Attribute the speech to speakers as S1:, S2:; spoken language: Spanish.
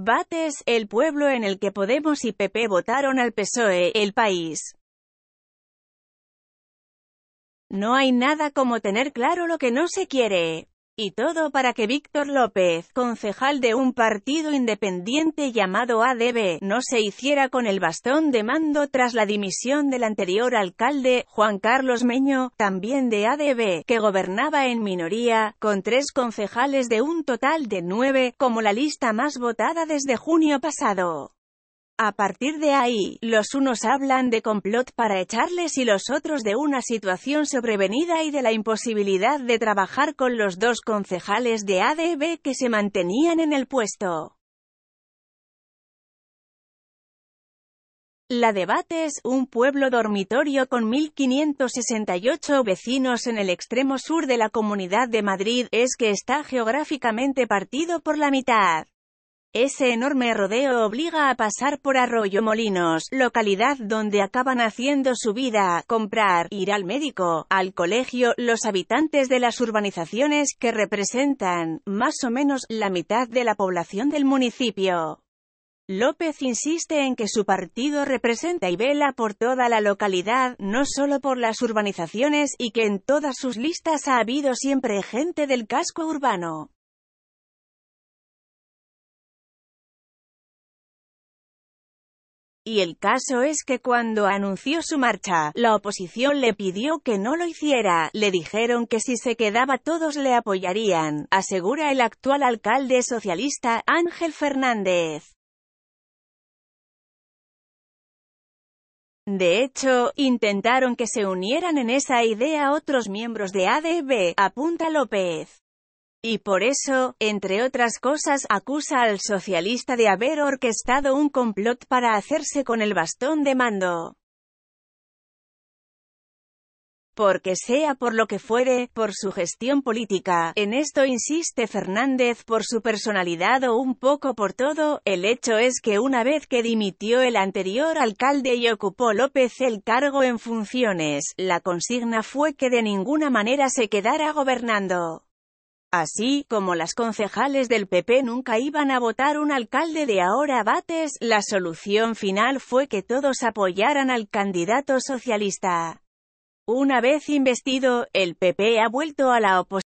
S1: Bates, el pueblo en el que Podemos y PP votaron al PSOE, el país. No hay nada como tener claro lo que no se quiere. Y todo para que Víctor López, concejal de un partido independiente llamado ADB, no se hiciera con el bastón de mando tras la dimisión del anterior alcalde, Juan Carlos Meño, también de ADB, que gobernaba en minoría, con tres concejales de un total de nueve, como la lista más votada desde junio pasado. A partir de ahí, los unos hablan de complot para echarles y los otros de una situación sobrevenida y de la imposibilidad de trabajar con los dos concejales de ADB que se mantenían en el puesto. La debate es, un pueblo dormitorio con 1.568 vecinos en el extremo sur de la Comunidad de Madrid, es que está geográficamente partido por la mitad. Ese enorme rodeo obliga a pasar por Arroyo Molinos, localidad donde acaban haciendo su vida, comprar, ir al médico, al colegio, los habitantes de las urbanizaciones, que representan, más o menos, la mitad de la población del municipio. López insiste en que su partido representa y vela por toda la localidad, no solo por las urbanizaciones, y que en todas sus listas ha habido siempre gente del casco urbano. Y el caso es que cuando anunció su marcha, la oposición le pidió que no lo hiciera, le dijeron que si se quedaba todos le apoyarían, asegura el actual alcalde socialista, Ángel Fernández. De hecho, intentaron que se unieran en esa idea otros miembros de ADB, apunta López. Y por eso, entre otras cosas, acusa al socialista de haber orquestado un complot para hacerse con el bastón de mando. Porque sea por lo que fuere, por su gestión política, en esto insiste Fernández por su personalidad o un poco por todo, el hecho es que una vez que dimitió el anterior alcalde y ocupó López el cargo en funciones, la consigna fue que de ninguna manera se quedara gobernando. Así como las concejales del PP nunca iban a votar un alcalde de ahora Bates, la solución final fue que todos apoyaran al candidato socialista. Una vez investido, el PP ha vuelto a la oposición.